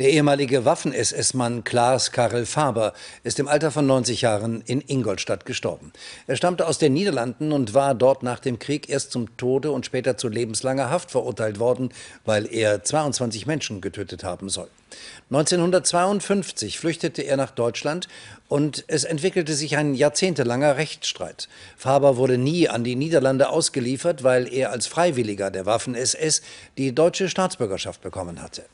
Der ehemalige Waffen-SS-Mann Klaas Karel Faber ist im Alter von 90 Jahren in Ingolstadt gestorben. Er stammte aus den Niederlanden und war dort nach dem Krieg erst zum Tode und später zu lebenslanger Haft verurteilt worden, weil er 22 Menschen getötet haben soll. 1952 flüchtete er nach Deutschland und es entwickelte sich ein jahrzehntelanger Rechtsstreit. Faber wurde nie an die Niederlande ausgeliefert, weil er als Freiwilliger der Waffen-SS die deutsche Staatsbürgerschaft bekommen hatte.